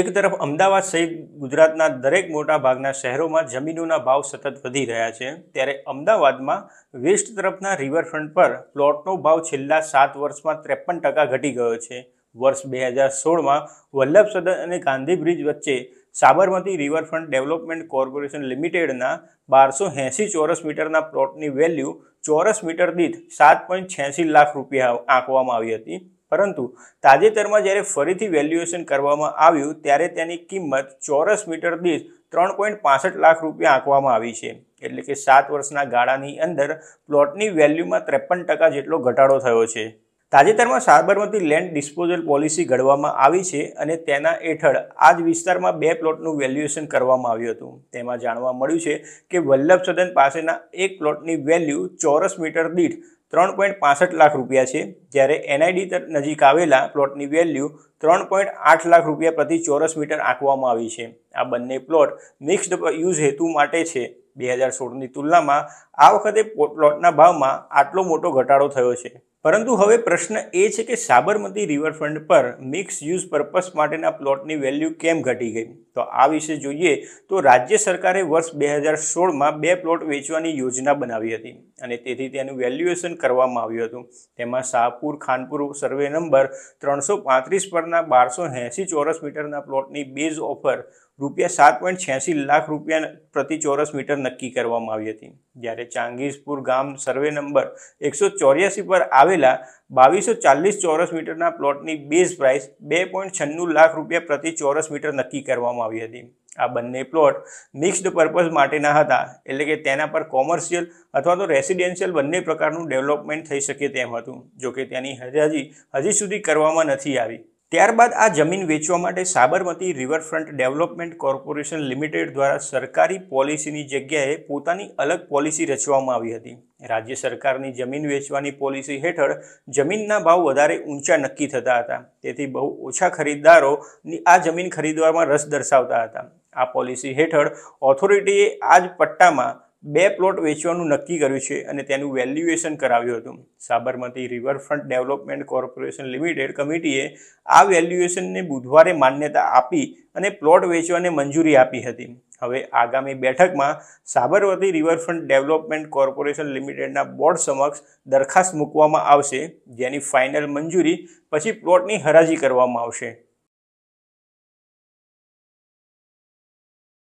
એક તરફ અમદાવાદ સહિત ગુજરાતના દરેક મોટા ભાગના શહેરોમાં જમીનોના ભાવ સતત વધી રહ્યા છે ત્યારે અમદાવાદમાં વેસ્ટ તરફના રિવરફ્રન્ટ પર પ્લોટનો ભાવ છેલ્લા સાત વર્ષમાં ત્રેપન ટકા ઘટી ગયો છે વર્ષ બે હજાર સોળમાં વલ્લભ સદન અને ગાંધી બ્રિજ વચ્ચે સાબરમતી રિવરફ્રન્ટ ડેવલપમેન્ટ કોર્પોરેશન લિમિટેડના બારસો એંસી ચોરસ મીટરના પ્લોટની વેલ્યુ ચોરસ મીટર દીઠ સાત પોઈન્ટ છ્યાસી લાખ રૂપિયા આંકવામાં આવી હતી પરંતુ તાજેતરમાં જ્યારે ફરીથી વેલ્યુએશન કરવામાં આવ્યું ત્યારે તેની કિંમત ચોરસ મીટર દીઠ ત્રણ પોઈન્ટ પાસઠ લાખ રૂપિયા આંકવામાં આવી છે એટલે કે સાત વર્ષના ગાળાની અંદર પ્લોટની વેલ્યુમાં ત્રેપન ટકા જેટલો ઘટાડો થયો છે તાજેતરમાં સાબરમતી લેન્ડ ડિસ્પોઝલ પોલિસી ઘડવામાં આવી છે અને તેના હેઠળ આ જ વિસ્તારમાં બે પ્લોટનું વેલ્યુએશન કરવામાં આવ્યું હતું તેમાં જાણવા મળ્યું છે કે વલ્લભ સદન પાસેના એક પ્લોટની વેલ્યુ ચોરસ મીટર દીઠ ત્રણ પોઈન્ટ પાસઠ લાખ રૂપિયા છે જ્યારે એનઆઈડી નજીક આવેલા પ્લોટની વેલ્યુ ત્રણ પોઈન્ટ આઠ લાખ રૂપિયા પ્રતિ ચોરસ મીટર આંકવામાં આવી છે આ બંને પ્લોટ મિક્સ્ડ યુઝ હેતુ માટે છે બે હજાર સોળની તુલનામાં આ વખતે પ્લોટના ભાવમાં આટલો મોટો ઘટાડો થયો છે પરંતુ હવે પ્રશ્ન એ છે કે સાબરમતી રિવરફ્રન્ટ પર મિક્સ યુઝ પર્પસ માટેના પ્લોટની વેલ્યુ કેમ ઘટી ગઈ તો આ વિશે જોઈએ તો રાજ્ય સરકારે વર્ષ બે હજાર સોળમાં બે પ્લોટ વેચવાની યોજના બનાવી હતી અને તેથી તેનું વેલ્યુએશન કરવામાં આવ્યું હતું તેમાં શાહપુર ખાનપુર સર્વે નંબર ત્રણસો પાંત્રીસ પરના બારસો એંસી ચોરસ મીટરના પ્લોટની બેઝ ઓફર રૂપિયા સાત પોઈન્ટ છ્યાસી લાખ રૂપિયા પ્રતિ ચોરસ મીટર નક્કી કરવામાં આવી હતી જ્યારે ચાંગીસપુર ગામ સર્વે નંબર એકસો ચોર્યાસી પર આવેલા બાવીસો ચાલીસ ચોરસ મીટરના પ્લોટની બેઝ પ્રાઇસ બે પોઈન્ટ છન્નું લાખ રૂપિયા પ્રતિ ચોરસ મીટર નક્કી કરવામાં આવી હતી આ બંને પ્લોટ મિક્સ્ડ પર્પઝ માટેના હતા એટલે કે તેના પર કોમર્શિયલ અથવા તો રેસિડેન્શિયલ બંને પ્રકારનું ડેવલપમેન્ટ થઈ શકે તેમ હતું જોકે તેની હરાજી હજી સુધી કરવામાં નથી આવી ત્યારબાદ આ જમીન વેચવા માટે Sabarmati riverfront development corporation limited દ્વારા સરકારી પોલિસીની જગ્યાએ પોતાની અલગ પોલિસી રચવામાં આવી હતી રાજ્ય સરકારની જમીન વેચવાની પોલિસી હેઠળ જમીનના ભાવ વધારે ઊંચા નક્કી થતા હતા તેથી બહુ ઓછા ખરીદદારોની આ જમીન ખરીદવામાં રસ દર્શાવતા હતા આ પોલિસી હેઠળ ઓથોરિટીએ આ જ પટ્ટામાં બે પ્લોટ વેચવાનું નક્કી કર્યું છે અને તેનું વેલ્યુએશન કરાવ્યું હતું Sabarmati riverfront development corporation limited કમિટીએ આ વેલ્યુએશનને બુધવારે માન્યતા આપી અને પ્લોટ વેચવાને મંજૂરી આપી હતી હવે આગામી બેઠકમાં સાબરમતી રિવરફ્રન્ટ ડેવલપમેન્ટ કોર્પોરેશન લિમિટેડના બોર્ડ સમક્ષ દરખાસ્ત મૂકવામાં આવશે જેની ફાઇનલ મંજૂરી પછી પ્લોટની હરાજી કરવામાં આવશે